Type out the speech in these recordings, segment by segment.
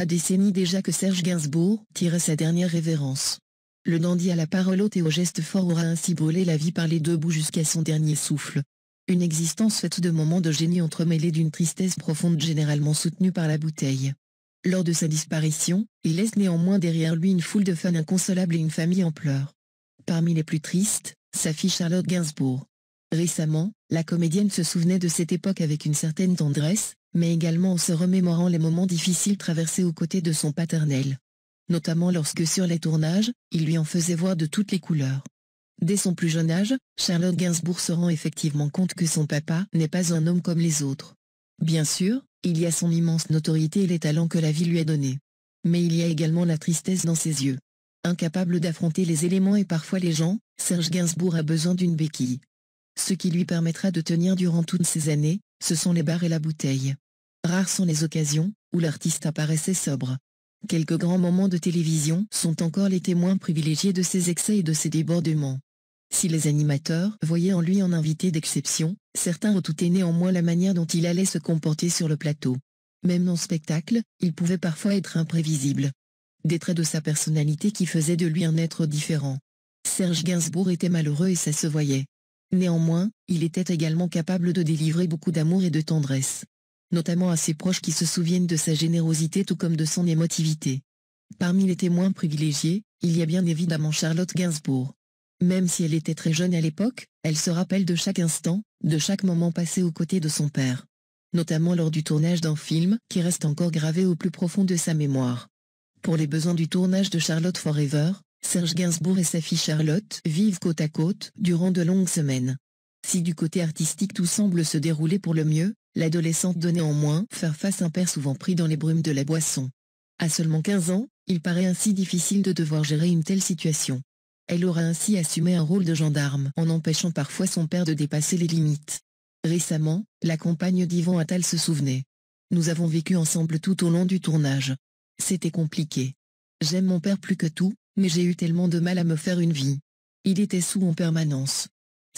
décennies déjà que Serge Gainsbourg tira sa dernière révérence. Le dandy à la parole haute et au geste fort aura ainsi brûlé la vie par les deux bouts jusqu'à son dernier souffle. Une existence faite de moments de génie entremêlés d'une tristesse profonde généralement soutenue par la bouteille. Lors de sa disparition, il laisse néanmoins derrière lui une foule de fans inconsolables et une famille en pleurs. Parmi les plus tristes, fille Charlotte Gainsbourg. Récemment, la comédienne se souvenait de cette époque avec une certaine tendresse, mais également en se remémorant les moments difficiles traversés aux côtés de son paternel. Notamment lorsque sur les tournages, il lui en faisait voir de toutes les couleurs. Dès son plus jeune âge, Charlotte Gainsbourg se rend effectivement compte que son papa n'est pas un homme comme les autres. Bien sûr, il y a son immense notoriété et les talents que la vie lui a donnés. Mais il y a également la tristesse dans ses yeux. Incapable d'affronter les éléments et parfois les gens, Serge Gainsbourg a besoin d'une béquille. Ce qui lui permettra de tenir durant toutes ces années, ce sont les bars et la bouteille. Rares sont les occasions où l'artiste apparaissait sobre. Quelques grands moments de télévision sont encore les témoins privilégiés de ses excès et de ses débordements. Si les animateurs voyaient en lui un invité d'exception, certains redoutaient néanmoins la manière dont il allait se comporter sur le plateau. Même en spectacle, il pouvait parfois être imprévisible. Des traits de sa personnalité qui faisaient de lui un être différent. Serge Gainsbourg était malheureux et ça se voyait. Néanmoins, il était également capable de délivrer beaucoup d'amour et de tendresse. Notamment à ses proches qui se souviennent de sa générosité tout comme de son émotivité. Parmi les témoins privilégiés, il y a bien évidemment Charlotte Gainsbourg. Même si elle était très jeune à l'époque, elle se rappelle de chaque instant, de chaque moment passé aux côtés de son père. Notamment lors du tournage d'un film qui reste encore gravé au plus profond de sa mémoire. Pour les besoins du tournage de Charlotte Forever, Serge Gainsbourg et sa fille Charlotte vivent côte à côte durant de longues semaines. Si du côté artistique tout semble se dérouler pour le mieux, l'adolescente doit néanmoins faire face à un père souvent pris dans les brumes de la boisson. À seulement 15 ans, il paraît ainsi difficile de devoir gérer une telle situation. Elle aura ainsi assumé un rôle de gendarme en empêchant parfois son père de dépasser les limites. Récemment, la compagne d'Yvan Attal se souvenait. Nous avons vécu ensemble tout au long du tournage. C'était compliqué. J'aime mon père plus que tout, mais j'ai eu tellement de mal à me faire une vie. Il était sous en permanence.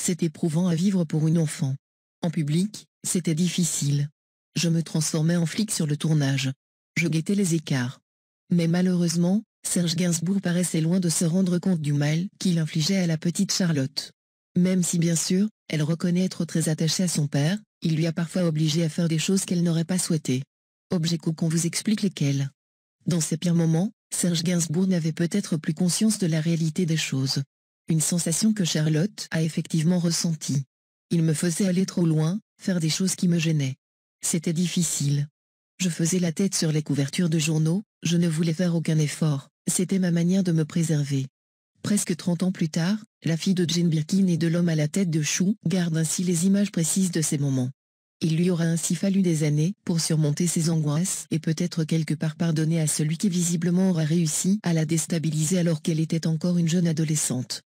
C'était éprouvant à vivre pour une enfant. En public, c'était difficile. Je me transformais en flic sur le tournage. Je guettais les écarts. Mais malheureusement, Serge Gainsbourg paraissait loin de se rendre compte du mal qu'il infligeait à la petite Charlotte. Même si bien sûr, elle reconnaît être très attachée à son père, il lui a parfois obligé à faire des choses qu'elle n'aurait pas souhaitées. Objet qu'on vous explique lesquelles. Dans ces pires moments, Serge Gainsbourg n'avait peut-être plus conscience de la réalité des choses. Une sensation que Charlotte a effectivement ressentie. Il me faisait aller trop loin, faire des choses qui me gênaient. C'était difficile. Je faisais la tête sur les couvertures de journaux, je ne voulais faire aucun effort, c'était ma manière de me préserver. Presque 30 ans plus tard, la fille de Jane Birkin et de l'homme à la tête de chou garde ainsi les images précises de ces moments. Il lui aura ainsi fallu des années pour surmonter ses angoisses et peut-être quelque part pardonner à celui qui visiblement aura réussi à la déstabiliser alors qu'elle était encore une jeune adolescente.